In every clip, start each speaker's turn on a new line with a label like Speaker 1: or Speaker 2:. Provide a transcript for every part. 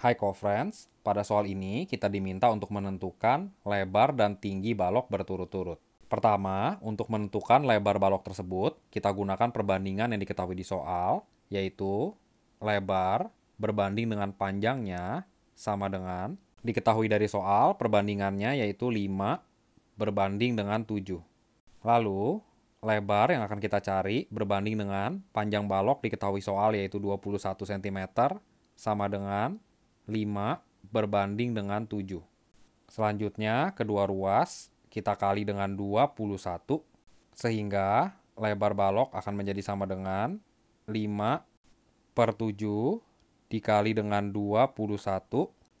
Speaker 1: Hai co-friends, pada soal ini kita diminta untuk menentukan lebar dan tinggi balok berturut-turut. Pertama, untuk menentukan lebar balok tersebut, kita gunakan perbandingan yang diketahui di soal, yaitu lebar berbanding dengan panjangnya sama dengan diketahui dari soal perbandingannya yaitu 5 berbanding dengan 7. Lalu, lebar yang akan kita cari berbanding dengan panjang balok diketahui soal yaitu 21 cm sama dengan 5 berbanding dengan 7. Selanjutnya, kedua ruas kita kali dengan 21 sehingga lebar balok akan menjadi sama dengan 5 per 7 dikali dengan 21.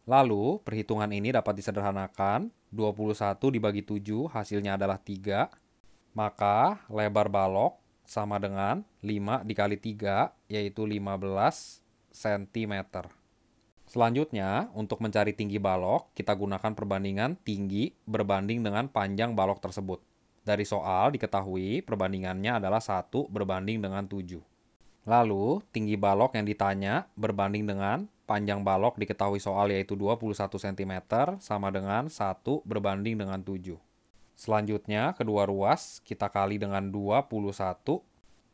Speaker 1: Lalu, perhitungan ini dapat disederhanakan. 21 dibagi 7 hasilnya adalah 3. Maka, lebar balok sama dengan 5 dikali 3, yaitu 15 cm. Selanjutnya, untuk mencari tinggi balok, kita gunakan perbandingan tinggi berbanding dengan panjang balok tersebut. Dari soal diketahui perbandingannya adalah 1 berbanding dengan 7. Lalu, tinggi balok yang ditanya berbanding dengan panjang balok diketahui soal yaitu 21 cm sama dengan 1 berbanding dengan 7. Selanjutnya, kedua ruas kita kali dengan 21,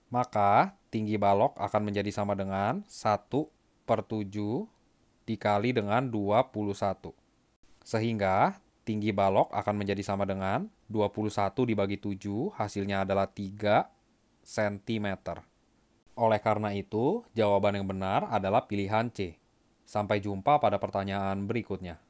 Speaker 1: maka tinggi balok akan menjadi sama dengan 1 per 7 dikali dengan 21. Sehingga tinggi balok akan menjadi sama dengan 21 dibagi 7, hasilnya adalah 3 cm. Oleh karena itu, jawaban yang benar adalah pilihan C. Sampai jumpa pada pertanyaan berikutnya.